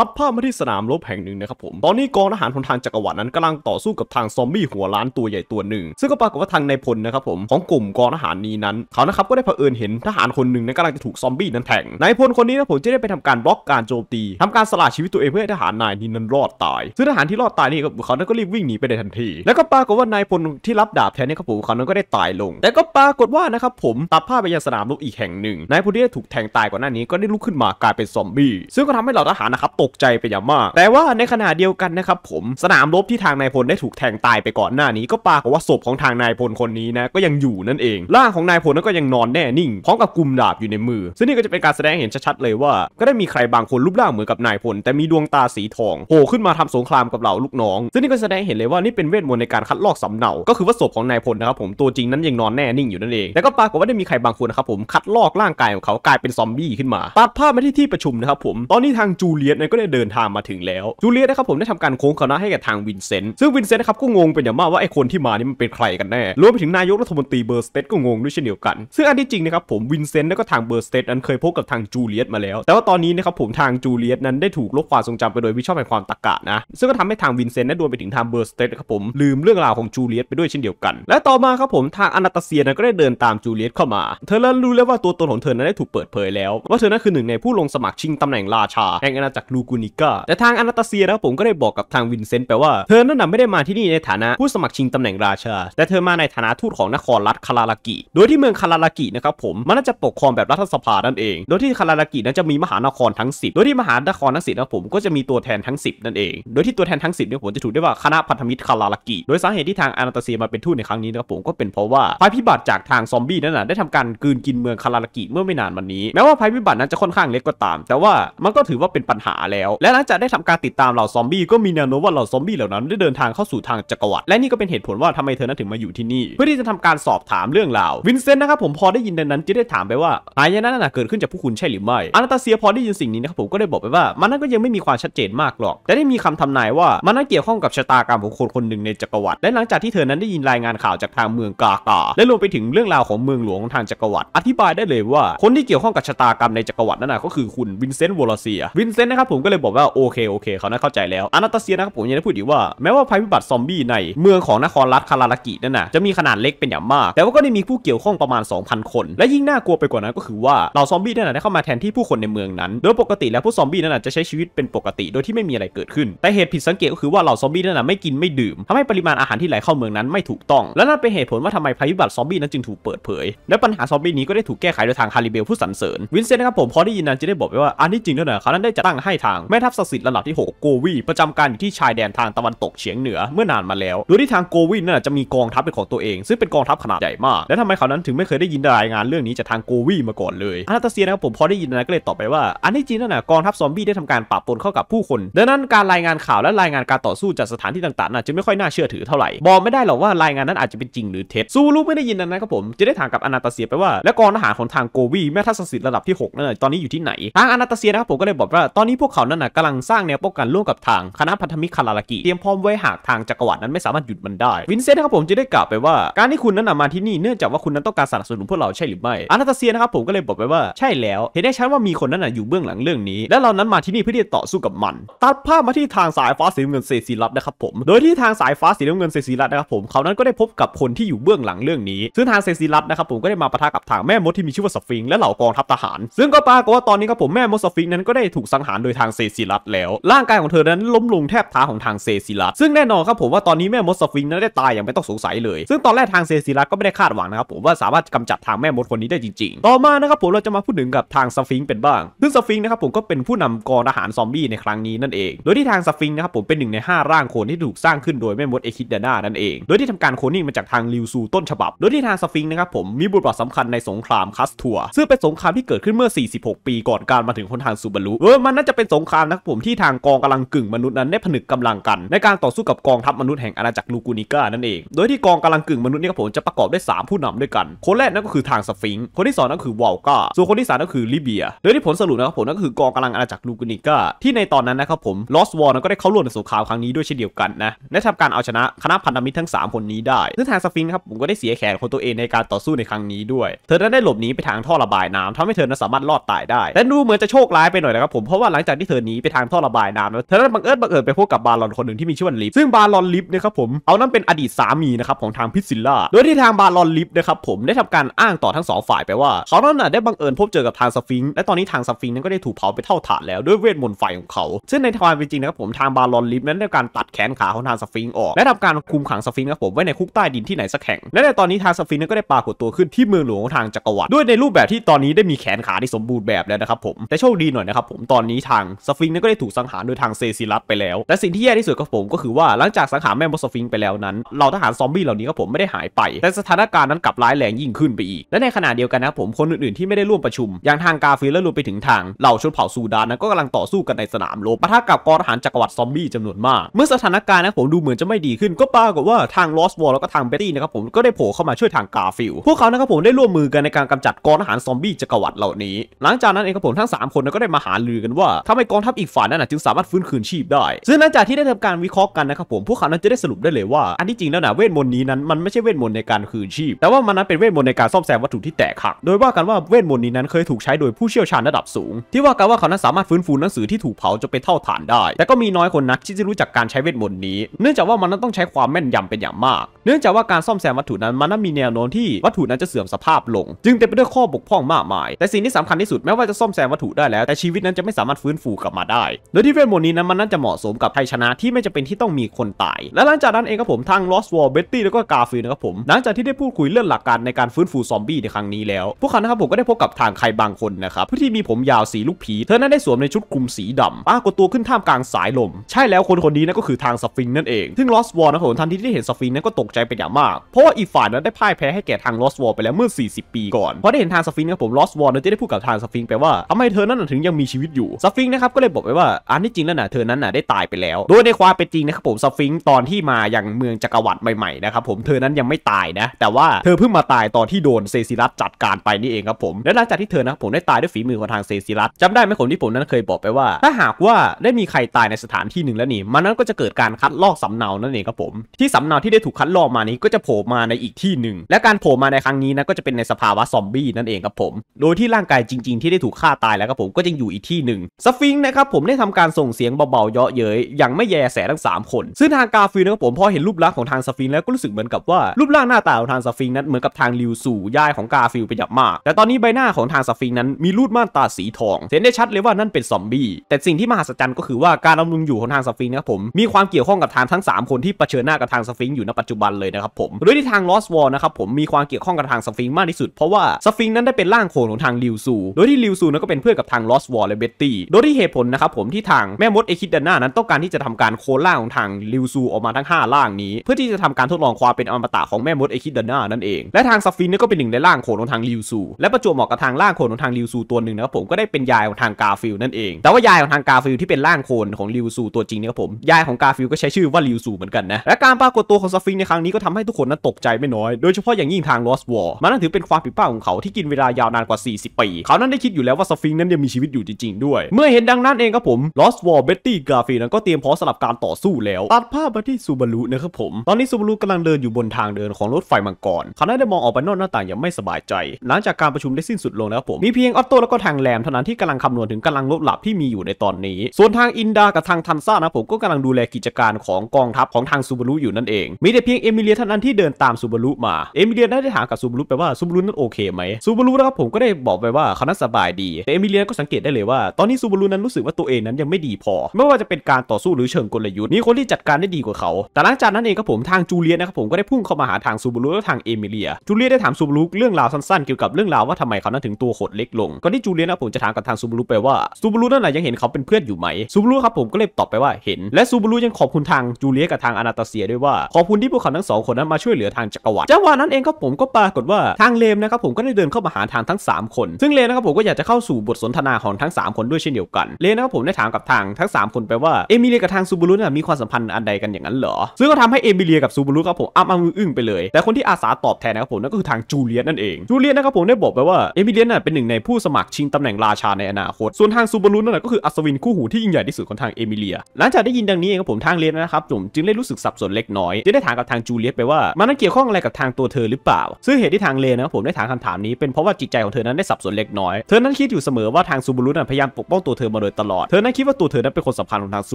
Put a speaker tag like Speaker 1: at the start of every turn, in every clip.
Speaker 1: ัดภาพมาที่สนามรบแห่งหนึ่งนะครับผม ตอนนี้กองทหารพลทางจักรวรรดินั้นกำลังต่อสู้กับทางซอมบี้หัวล้านตัวใหญ่ตัวหนึ่ง ซึ่งก็ปรากฏว่าทางนายพลนะครับผมของกลุ่มกองทหารนี้นั้น เขานะครับก็ได้เผอิญเห็นทหารคนหนึ่งนั้นกำลังจะถูกซอมบี้นั้นแทง นายพลคนนี้นะผมจะได้ไปทำการบล็อกการโจมตี ทำการสละชีวิตตัวเองเพื่อให้ทหารนายนี้นั้น รอดตาย ซึ่งทหารที่รอดตายนี่เขานั้นก็รีบวิ่งหนีไปในทันที แล้วก็ปรากฏว่านายพลที่รับดาบแทนนี่ครับผมเขานั้นก็ได้ตายลง แต่ก็ปรากฏว่านะครับผมตัดภาพไปยังสนามรบอีกแห่งหนึ่งนายพลที่ได้ถูกแทงตายก่อนหน้านี้ก็ได้ลุกขึ้นมากลายเป็นซอมบี้ซึ่งก็ทำให้เหล่าทหารนะครับตกใจไปอย่างมาก แต่ว่าในขณะเดียวกันนะครับผมสนามรบที่ทางนายพลได้ถูกแทงตายไปก่อนหน้านี้ก็ปรากฏว่าศพของทางนายพลคนนี้นะก็ยังอยู่นั่นเองร่างของนายพลนั้นก็ยังนอนแน่นิ่ง พร้อมกับกุมดาบอยู่ในมือ ซึ่งนี่ก็จะเป็นการแสดงเห็นชัดๆเลยว่า ก็ได้มีใครบางคนรูปร่างเหมือนกับนายพลแต่มีดวงตาสีทองโผล่ขึ้นมาทำสงครามกับเหล่าลูกน้อง ซึ่งนี่ก็แสดงเห็นเลยว่านี่เป็นเวทมนต์ในการคัดลอกสำเนา ก็คือว่าศพของนายพลนะครับผมตัวจริงนั้นยังนอนแน่นิ่งอยู่นั่นเองแต่ก็ปรากฏว่าได้มีใครบางคนนะครับผมคัดลอกร่างกายของเขากลายเป็นซอมบี้ขึ้นมาตัดภาพมาที่ที่ประชุมนะครับผม ตอนนี้ทางจูเลียตก็ได้เดินทางมาถึงแล้วจูเลียนะครับผมได้ทำการโค้งคณะให้กับทางวินเซนต์ซึ่งวินเซนต์นะครับก็งงเป็นอย่างมากว่าไอคนที่มานี่มันเป็นใครกันแน่รวมไปถึงนายกรัฐมนตรีเบอร์สเตดก็งงด้วยเช่นเดียวกันซึ่งอันที่จริงนะครับผมวินเซนต์และก็ทางเบอร์สเตดนั้นเคยพบกับทางจูเลียนมาแล้วแต่ว่าตอนนี้นะครับผมทางจูเลียนนั้นได้ถูกลบความทรงจำไปโดยวิชอบแห่งความตรกะนะซึ่งก็ทำให้ทางวินเซนต์และโวนไปถึงทางเบอร์สเตดครับผมลืมเรื่องราวของจูเลียนไปด้วยเช่นเดียวกัน และต่อมาครับผมทางอนาตาเซียนก็ได้เดินตามจูเลียเข้ามา เธอเริ่มรู้แล้วว่าตัวตนของเธอนั้นได้ถูกเปิดเผยแล้ว ว่าเธอนั้นคือหนึ่ง ในผู้ลงสมัครชิงตำแหน่งราชาแห่งอาณาจักรูกูนิก้าแต่ทางอนาตาเซียนะผมก็ได้บอกกับทางวินเซนต์ไปว่า เธอนั้นะไม่ได้มาที่นี่ในฐานะผู้สมัครชิงตำแหน่งราชา แต่เธอมาในฐานะทูตของนครรัฐคาราลากิ โดยที่เมืองคาราลากินะครับผม มันน่าจะปกครองแบบรัฐสภานั่นเอง โดยที่คาราลากินั้นจะมีมหานครทั้ง 10 โดยที่มหานครทั้งสิบนะผมก็จะมีตัวแทนทั้ง 10 นั่นเอง โดยที่ตัวแทนทั้ง10เนี่ยผมจะถูกได้ว่าคณะพันธมิตรคาราลากิโดยสาเหตุที่ทางอนาตาเซียมาเป็นทูตในครั้งนี้นะครับผมก็เป็นเพราะว่าภัยพิบัติจากทางซอมบี้นั่นนะได้ทำการกืนกินเมืองคาราลากิเมื่อไม่นานมานี้แม้ว่าภัยพิบัตินั้นจะค่อนข้างเล็กก็ตาม แต่ว่ามันก็ถือว่าเป็นปัญหาแล้วและหลังจากได้ทำการติดตามเหล่าซอมบี้ก็มีแนวโน้มว่าเหล่าซอมบี้เหล่านั้นได้เดินทางเข้าสู่ทางจักรวรรดิและนี่ก็เป็นเหตุผลว่าทำไมเธอนั้นถึงมาอยู่ที่นี่เพื่อที่จะทำการสอบถามเรื่องราววินเซนต์นะครับผมพอได้ยินดังนั้นจึงได้ถามไปว่าหายนะนั้นเกิดขึ้นจากผู้คุณใช่หรือไม่อนาตาเซียพอได้ยินสิ่งนี้นะครับผมก็ได้บอกไปว่ามันนั้นก็ยังไม่มีความชัดเจนมากหรอก แต่ได้มีคำทำนายว่ามันนั้นเกี่ยวข้องกับชะตากรรมของคนคนหนึ่งในจักรวรรดิและหลังจากที่เธอนั้นได้ยินรายงานข่าวจากทางเมืองกากาและรวมไปถึงเรื่องราวของเมืองหลวงทางจักรวรรดิอธิบายได้เลยว่า คนที่เกี่ยวข้องกับชะตากรรมในจักรวรรดินั้นก็คือ คุณวินเซนต์วอลเซียวินเซนต์นะครับผมก็เลยบอกว่า โอเค โอเค เขาน่าเข้าใจแล้วอนาตาเซียนะครับผมยังได้พูดอีกว่า แม้ว่าภัยพิบัติซอมบี้ในเมืองของนครรัฐคาราลากินั่นน่ะจะมีขนาดเล็กเป็นอย่างมาก แต่ว่าก็ได้มีผู้เกี่ยวข้องประมาณ 2,000 คน และยิ่งน่ากลัวไปกว่านั้นก็คือว่าเหล่าซอมบี้นั่นน่ะได้เข้ามาแทนที่ผู้คนในเมืองนั้น โดยปกติแล้วผู้ซอมบี้นั่นน่ะจะใช้ชีวิตเป็นปกติโดยที่ไม่มีอะไรเกิดขึ้น แต่เหตุผิดสังเกตก็คือว่าเหล่าซอมบี้นั่นน่ะไม่กินไม่ดื่มทำให้ปริมาณอาหารที่ไหลเข้าเมืองนั้น ไม่ถูกต้อง และนั่นเป็นเหตุผลว่าทำไมภัยพิบัติซอมบี้นั้นจึงถูกเปิดเผยและปัญหาซอมบี้นี้ก็ได้ถูกแก้ไขโดยทางคาริเบลผู้สรรเสริญวินเซนต์นะครับผมพอได้ยินนั้นจะได้บอกไปว่าอันที่จริงแล้วนะเขานั้นได้จัดตั้งให้ทางแม่ทัพศักดิ์สิทธิ์ระดับที่6โกวี ประจำการอยู่ที่ชายแดนทางตะวันตกเฉียงเหนือเมื่อนานมาแล้วโดยที่ทางโกวีน่นจะมีกองทัพเป็นของตัวเอง ซึ่งเป็นกองทัพขนาดใหญ่มาก และทำไมเขานั้นถึงไม่เคยได้ยินรายงานเรื่องนี้จากทางโกวี มาก่อนเลยอนาตาเซียนะครับผมพอได้ยินนะก็เลยตอบไปว่า อันที่จริงนั่นนะกองทัพซอมบี้ได้ทำการปะปนเข้ากับผู้คน ดังนั้นการรายงานข่าวและรายงานการต่อสู้จากสถานที่ต่างๆน่ะจะไม่ค่อยน่าเชื่อถือเท่าไหร่บอกไม่ได้หรอกว่ารายงานนั้นอาจจะเป็นจริงหรือเท็จซูรุไม่ได้ยินนะครับผมจะได้ถามกับอนาตาเซียไปว่าและกองทหารของทางโกวีแม่ทัพศักดิ์สิทธิ์ระดับที่6นั่นตอนนี้อยู่ที่ไหนทางอนาตาเซียนะครับผมก็เลยบอกว่าตอนนี้พวกขานั้นนะกำลังสร้างแนวป้องกันร่วมกับทางคณะพันธมิตรคาราลากิ เตรียมพร้อมไว้หากทางจักรวรรดินั้นไม่สามารถหยุดมันได้ วินเซนต์นะครับผมจะได้กล่าวไปว่า การที่คุณนั้นนะมาที่นี่เนื่องจากว่าคุณนั้นต้องการสนับสนุนพวกเราใช่หรือไม่ อานาตาเซียนะครับผมก็เลยบอกไปว่าใช่แล้ว เห็นได้ชัดว่ามีคนนั้นนะอยู่เบื้องหลังเรื่องนี้ และเรานั้นมาที่นี่เพื่อที่จะต่อสู้กับมัน ตัดภาพมาที่ทางสายฟ้าสีเงินเซซีรัตนะครับผมโดยที่ทางสายฟ้าสีเงินเซซีรัตนะครับผมเขานั้นก็ได้พบกับคนที่อยู่เบื้องหลังเรื่องนี้ซึ่งทางเซซีรัตนะครับผมก็ได้มาปะทะกับทางแม่มดที่มีชื่อว่าสฟิงและเหล่ากองทัพทหาร ซึ่งก็ปรากฏว่าตอนนี้ครับผมแม่มดสฟิงนั้นก็ได้ถูกสังหารโดยทางางเซซิลัสแล้วร่างกายของเธอนั้นล้มลงแทบท้าของทางเซซิลัสซึ่งแน่นอนครับผมว่าตอนนี้แม่มดสฟิงนั้นได้ตายอย่างไม่ต้องสงสัยเลยซึ่งตอนแรกทางเซซิลัสก็ไม่ได้คาดหวังนะครับผมว่าสามารถกำจัดทางแม่มดคนนี้ได้จริงๆต่อมานะครับผมเราจะมาพูดถึงกับทางสฟิงเป็นบ้าง ซึ่งสฟิงนะครับผมก็เป็นผู้นำกองทหารซอมบี้ในครั้งนี้นั่นเอง โดยที่ทางสฟิงนะครับผมเป็นหนึ่งใน5 ร่างโคนที่ถูกสร้างขึ้นโดยแม่มดเอคิดดานานั่นเองโดยที่ทำการโคนนิ่งมาจากทางลิวซูต้นฉบับโดยที่ทางสฟิงนะครับผมมีบทบาทสำคัญในสงครามคัสทัวซึ่งเป็นสงครามที่เกิดขึ้นเมื่อ46ปีก่อนการมาถึงคนทางซูบารุเออมันน่าจะเป็นสงครามนะครับผมที่ทางกองกำลังกึ่งมนุษย์นั้น ได้ผนึกกำลังกัน ในการต่อสู้ กับ กองทัพมนุษย์แห่งอาณาจักรลูกูนิก้านั่นเอง โดยที่กองกำลังกึ่งมนุษย์นี้ครับผมจะประกอบด้วย3ผู้นำด้วยกัน คนแรกนั่นก็คือทางสฟิงคนที่2นั่นคือวอลกาส่วนคนที่3นั่นคือลิเบีย โดยที่ผลสรุปนะครับผมนั่นก็คือกองกำลังอาณาจักรลูกูนิก้าที่ในตอนนั้นนะครับผม ลอสวอลก็ได้เข้าร่วมในสงครามครั้งนี้ด้วยเช่นเดียวกันนะได้ทำการเอาชนะคณะพันธมิตรทั้ง 3 คนนี้ได้ซึ่งทางสฟิงครับผมก็ได้เสียแขนคนตัวเองในการต่อสู้ในครั้งนี้ด้วย เธอนั้นได้หลบหนีไปทางท่อระบายน้ำ ทำให้เธอนั้นสามารถรอดตายได้แต่ดูเหมือนจะโชคร้ายไปหน่อยนะครับผมเพราะว่าหลังจากทเธอหนนีไปทางท่อระบายน้ำแล้วเธอนั้นบังเอิญบังเอิญไปพบกับบารอนคนหนึ่งที่มีชื่อว่าลิฟ ซึ่งบารอนลิฟนะครับผม เอานั่นเป็นอดีตสามีนะครับ ของทางพิซิลล่าโดยที่ทางบารอนลิฟนะครับผมได้ทำการอ้างต่อทั้งสองฝ่ายไปว่าเขานั้นได้บังเอิญพบเจอกับทางสฟิงและตอนนี้ทางสฟิงนั้นก็ได้ถูกเผาไปเท่าฐานแล้วด้วยเวทมนต์ไฟของเขา ซึ่งในความเป็นจริงนะครับผมทางบารอนลิฟนั้นได้การตัดแขนขาของทางสฟิงออกและทำการคุมขังสฟิงครับผมไว้ในคุกใต้ดินที่ไหนสักแห่ง และในตอนนี้ทางสฟิงนั้นก็ได้ปรากฏตัวขึ้นที่เมืองหลวงของทางจักรวรรดิด้วย ในรูปแบบที่ตอนนี้ได้มีแขนขาที่สมบูรณ์แบบแล้วนะครับผมแต่โชคดีหน่อยนะครับผมตอนนี้ทางสฟิงนั้นก็ได้ถูกสังหารโดยทางเซซิลัสไปแล้วแต่สิ่งที่แย่ที่สุดกับผมก็คือว่าหลังจากสังหารแม่มดสฟิงไปแล้วนั้นเหล่าทหารซอมบี้เหล่านี้ก็ผมไม่ได้หายไป แต่สถานการณ์นั้นกลับร้ายแรงยิ่งขึ้นไปอีก และในขณะเดียวกันนะผมคนอื่นๆที่ไม่ได้ร่วมประชุม อย่างทางกาฟิลและรวมไปถึงทางเหล่าชนเผ่าซูดานนั้นก็กำลังต่อสู้กันในสนามรบปะทะกับกองทหารจักรวรรดิซอมบี้จำนวนมาก เมื่อสถานการณ์นะผมดูเหมือนจะไม่ดีขึ้นก็ปรากฏว่าทางลอสวอลแล้วก็ทางเบตตี้นะครับผมก็ได้โผล่เข้ามาช่วยทางกาฟิลพวกเขานะครับผมได้ร่วมมือกันในการกำจัดกองทหารซอมบี้จักรวรรดิเหล่านี้ หลังจากนั้นเองครับผมทั้ง 3 คนก็ได้มาหารือกันว่าทให้กองทัพอีกฝ่ายนั้นจึงสามารถฟื้นคืนชีพได้ ซึ่งหลังจากที่ได้ทำการวิเคราะห์กันนะครับผม พวกเขานั้นจะได้สรุปได้เลยว่า อันที่จริงแล้วนะเวทมนต์นี้นั้นมันไม่ใช่เวทมนต์ในการคืนชีพ แต่ว่ามันนั้นเป็นเวทมนต์ในการซ่อมแซมวัตถุที่แตกหัก โดยว่ากันว่าเวทมนต์นี้นั้นเคยถูกใช้โดยผู้เชี่ยวชาญระดับสูง ที่ว่ากันว่าเขานั้นสามารถฟื้นฟูหนังสือที่ถูกเผาจนเป็นเท่าฐานได้ แต่ก็มีน้อยคนนักที่จะรู้จักการใช้เวทมนต์นี้ เนื่องจากว่ามันนั้นต้องใช้ความแม่นยำเป็นอย่างมาก เนื่องจากว่าการซ่อมแซมวัตถุนั้นมันนั้นมีแนวโน้มที่วัตถุนั้นจะเสื่อมสภาพลง จึงเต็มไปด้วยข้อบกพร่องมากมายแต่สิ่งที่สำคัญที่สุดแม้ว่าจะซ่อมแซมวัตถุได้แล้ว แต่ชีวิตนั้นจะไม่สามารถฟื้นฟูกลับมาได้โดยที่เวทมนต์นี้นั้นมันน่าจะเหมาะสมกับไทยชนะที่ไม่จะเป็นที่ต้องมีคนตาย และหลังจากนั้นเองครับผมทาง Lost w a r Betty แล้วก็กาฟิลนะครับผม หลังจากที่ได้พูดคุยเรื่องหลักการในการฟื้นฟูซอมบี้ในครั้งนี้แล้ว พวกเขานะครับผมก็ได้พบกับทางใครบางคนนะครับผู้ที่มีผมยาวสีลูกผีเธอนั้นได้สวมในชุดคลุมสีดำปรากฏตัวขึ้นท่ามกลางสายลม ใช่แล้วคนคนนี้นั่นก็คือทางสฟิงนั่นเองซึ่ง Lost w a r นะครับผมทันทีที่ได้เห็นสฟิงนั้นก็ตกใจเป็นอย่างมากเพราะว่าอีฝ่ายนั้นได้พ่ายแพ้ให้แก่ทาง Lost w a r ไปแล้วเมื่อ 40ปีก่อนพอได้เห็นทางสฟิงครับผม Lost w a r นั้นจะได้พูดกับทางสฟิงไปว่าทำไมเธอนั้นถึงยังมีชีวิตอยู่สฟิงนนะครับก็เลยบอกไปว่าอันที่จริงแล้วนะเธอนั้นน่ะได้ตายไปแล้ว โดยในความเป็นจริงนะครับผมสฟิงตอนที่มาอย่างเมืองจักรวรรดิใหม่ๆนะครับ ผมเธอนั้นยังไม่ตายนะ แต่ว่าเธอเพิ่งมาตายตอนที่โดนเซซิลัสจัดการไปนี่เองครับผมและหลังจากที่เธอนะผมได้ตายด้วยฝีมือของทางเซซิลัสจำได้ไหมผมที่ผมนั้นเคยบอกไปว่า ถ้าหากว่าได้มีใครตายในสถานที่หนึ่ง แล้วนี่ มันนั้นก็จะเกิดการคัดลอกสำเนานั่นเองครับผม ที่สำเนาที่ได้ถูกคัดลอกมานี้ก็จะโผล่มาในอีกที่หนึ่งและการโผล่มาในครั้งนี้นะก็จะเป็นในสภาวะซอมบี้นั่นเองครับผม โดยที่ร่างกายจริง ๆ ที่ได้ถูกฆ่าตายแล้วครับผมก็ยังอยู่อีกที่หนึ่งัฟิิงนะครับผมได้ทำการส่งเสียงเบาๆเยาะเย้ยยังไม่แยแสทั้ง 3 คน ซึ่งทางกาฟิลนะครับผมพอเห็นรูปลักษณ์ของทางสฟิงแล้วก็รู้สึกเหมือนกับว่ารูปร่างหน้าตาของทางสฟิงนั้นเหมือนกับทางลิวสู่ย่ายของกาฟิลไปอย่างมาก แต่ตอนนี้ใบหน้าของทางสฟิงนั้นมีรูดม่านตาสีทอง เห็นได้ชัดเลยว่านั่นเป็นซอมบี้แต่สิ่งที่มหัศจรรย์ก็คือว่าการดำรงอยู่ของทางสฟิงนะครับผมมีความเกี่ยวข้องกับทางทั้ง3คนที่เผชิญหน้ากับทางสฟิงอยู่ในปัจจุบันเลยนะครับผมโดยที่ทางลอสวอลนะครับผมมีความเกี่ยวข้องกับทางสฟิงมากที่สุดเพราะว่าสฟิงนั้นได้เป็นร่างโขนของทางลิวสูโดยที่ลิวสูนั้นก็เป็นเพื่อนกับทางลอสวอลและเบตตี้โดยที่เหตุผลนะครับผมที่ทางแม่มดเอคิดดาน่านั้นต้องการที่จะทำการโคล่างของทางริวซูออกมาทั้ง 5 ล่างนี้ เพื่อที่จะทำการทดลองความเป็นอมตะของแม่มดเอคิดดาน่านั่นเองและทางซัฟฟินนี่ก็เป็นหนึ่งในล่างโขนของทางริวซูและประจวบเหมาะกับทางล่างโขนของทางริวซูตัวหนึ่งนะครับผมก็ได้เป็นยายของทางกาฟิลนั่นเอง แต่ว่ายายของทางกาฟิลที่เป็นล่างโขนของริวซูตัวจริงนะครับผมยายของกาฟิลก็ใช้ชื่อว่าริวซูเหมือนกันนะและการปรากฏตัวของซัฟฟินในครั้งนี้ก็ทำให้ทุกคนนั้นตกใจไม่น้อยโดยเฉพาะอย่างยิ่งทางลอสวอ์มันถือเป็นความผิดพลาดของเขาที่กินเวลายาวนานกว่า40ปีเขานั้นได้คิดอยู่แล้วว่าซัฟฟินั้นยังมีชีวิตอยู่จริงๆ ด้วยเมื่อเห็นดังนั้นเองครับผม Lost War Betty g r a f f y นั้นก็เตรียมพร้อมสำหรับการต่อสู้แล้ว ตัดภาพมาที่ซูบารุนะครับผม ตอนนี้ซูบารุกำลังเดินอยู่บนทางเดินของรถไฟมังกร เขาได้มองออกไปนอกหน้าต่างอย่างไม่สบายใจ หลังจากการประชุมได้สิ้นสุดลงแล้วผม มีเพียงออตโต้แล้วก็ทางแรมเท่านั้นที่กำลังคำนวณถึงกำลังลบหลับที่มีอยู่ในตอนนี้ ส่วนทางอินดากับทางทันซ่านะผมก็กำลังดูแลกิจการของกองทัพของทางซูบารุอยู่นั่นเอง มีแต่เพียงเอมิเลียเท่านั้นที่เดินตามซูบารุมา เอมิเลียได้ถามกับซูบารุไปว่าซูบารุนั้นโอเคไหมซูบารุนะครับผมก็ได้บอกไปว่าเขานั้นสบายดีแต่เอมิเลียก็สังเกตได้เลยว่าตอนนี้ซูบารุนั้นนั้นรู้สึกว่าตัวเองนั้นยังไม่ดีพอ ไม่ว่าจะเป็นการต่อสู้หรือเชิงกลยุทธ์มีคนที่จัดการได้ดีกว่าเขา แต่หลังจากนั้นเองครับผมทางจูเลียนะครับผมก็ได้พุ่งเข้ามาหาทางซูบูรุและทางเอมิเลียจูเลียได้ถามซูบูรุเรื่องราวสั้นๆเกี่ยวกับเรื่องราวว่าทำไมเขานั้นถึงตัวโตดเล็กลงก่อนที่จูเลียนะผมจะถามกับทางซูบูรุไปว่าซูบูรุนั่นแหละยังเห็นเขาเป็นเพื่อนอยู่ไหมซูบูรุครับผมก็เลยตอบไปว่าเห็นและซูบูรุยังขอบคุณทางจูเลียกับทางอนาตาเซียด้วยว่าขอบคุณที่พวกเขาทั้งสองคนนั้นมาช่วยเหลือทางจักรวรรดิจังหวะนั้นเองครับผมก็ปรากฏว่าทางเลมนะครับผมก็ได้เดินเข้ามาหาทางทั้ง 3 คน ซึ่งเลมนะครับผมก็อยากจะเข้าสู่บทสนทนาของทั้ง3คนด้วยเช่นเดียวกันันเลยนะครับผมได้ถามกับทางทั้ง 3 คนไปว่าเอมิเลียกับทางซูบูรุน่ะมีความสัมพันธ์อันใดกันอย่างนั้นเหรอ ซึ่งก็ทำให้เอมิเลียกับซูบูรุครับผมอ้ำอ้ำอึ้งไปเลย แต่คนที่อาสาตอบแทนนะครับผมนั่นก็คือทางจูเลียนนั่นเองจูเลียนนะครับผมได้บอกไปว่าเอมิเลียน่ะเป็นหนึ่งในผู้สมัครชิงตำแหน่งราชาในอนาคต ส่วนทางซูบูรุนั่นก็คืออัศวินคู่หูที่ยิ่งใหญ่ที่สุดของทางเอมิเลียหลังจากได้ยินดังนี้เองครับผมทางเลนนะครับผมจึงได้รู้สึกสับสนเล็กน้อยจึงได้ถามกับทางจูเลียตไปว่ามันเกี่ยวข้องอะไรกับทางตัวเธอหรือเปล่าซึ่งเหตุที่ทางเลนนะครับผมได้ถามคำถามนี้เป็นเพราะว่าจิตใจของเธอนั้นได้สับสนเล็กน้อย เธอนั้นคิดอยู่เสมอว่าทางซูบูรุนั้นพยายามปกป้องตัวเธอธอมาโดยตลอดเธอนั้นคิดว่าตัวเธอนั้นเป็นคนสำคัญของทางซู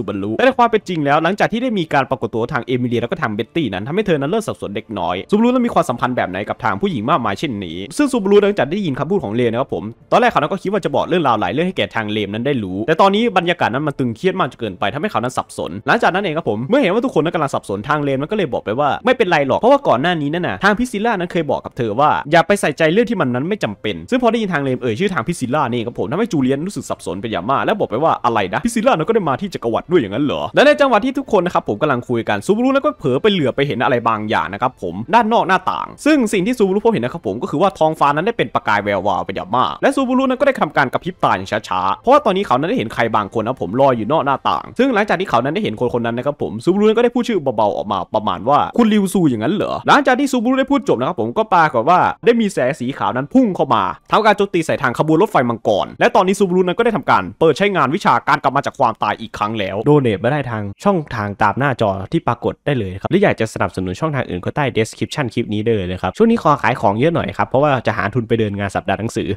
Speaker 1: บารุแต่ในความเป็นจริงแล้ว หลังจากที่ได้มีการปรากฏตัวทางเอมิเลียแล้วก็ทางเบ็ตตี้นั้นทำให้เธอนั้นเริ่มสับสนเล็กน้อยซูบารุนั้นมีความสัมพันธ์แบบไหนกับทางผู้หญิงมากมายเช่นนี้ ซึ่งซูบารุหลังจากได้ยินคำพูดของเลนนะครับผม ตอนแรกเขาก็คิดว่าจะบอกเรื่องราวหลายเรื่องให้แก่ทางเลมนั้นได้รู้ แต่ตอนนี้บรรยากาศนั้นมันตึงเครียดมากจนเกินไปทำให้เขานั้นสับสน หลังจากนั้นเองครับผมเมื่อเห็นว่าทุกคนนั้นกำลังสับสนทางเลนมันก็เลยบอกไปว่าไม่เป็นไรหรอกเพราะว่าก่อนหน้านี้นั่นน่ะทางพิซิล่านั้นเคยบอกกับเธอว่าอย่าไปใส่ใจเรื่องที่มันนั้นไม่จำเป็นซึ่งพอได้ยินทางเลมเอ่ยชื่อทางพิซิล่านี่ครับผมทำให้จูเลียนรู้สึกสับสนเป็นอย่างมาแล้วบอกไปว่าอะไรนะพิซิล่าเราก็ได้มาที่จักรวรรดิด้วยอย่างนั้นเหรอและในจังหวะที่ทุกคนนะ ครับผมกำลังคุยกันซูบูรุนั้นก็เผลอไปเหลือไปเห็นอะไรบางอย่างนะครับผมด้านนอกหน้าต่าง ซึ่งสิ่งที่ซูบูรุพบเห็นนะครับผมก็คือว่าทองฟ้านั้นได้เป็นประกายแวววาวเป็นอย่างมาก และซูบูรุนั้นก็ได้ทำการกระพริบตาอย่างช้าๆเพราะว่าตอนนี้เขานั้นได้เห็นใครบางคนนะผมลอยอยู่นอกหน้าต่าง ซึ่งหลังจากที่เขานั้นได้เห็นคนคนนั้นนะครับผมซูบูรุนั้นก็ได้พูดชื่อเบาๆออกมาประมาณว่าคุณริวซูอย่างนั้นเหรอหลังจากที่ซูบูรุได้พูดจบนะครับผมก็ปรากฏว่าได้มีแสงสีขาวนั้นพุ่งเข้ามาทำการโจมตีใส่ทางขบวนรถไฟมังกรและตอนนี้ซูบูรุนั้นก็ได้ทำการเปิใช้งานวิชาการกลับมาจากความตายอีกครั้งแล้ว โดเนทมาได้ทางช่องทางตามหน้าจอที่ปรากฏได้เลย ครับ หรืออยากจะสนับสนุนช่องทางอื่นก็ใต้ description คลิปนี้ได้เลยครับ ช่วงนี้ขอขายของเยอะหน่อยครับ เพราะว่าจะหาทุนไปเดินงานสัปดาห์หนังสือ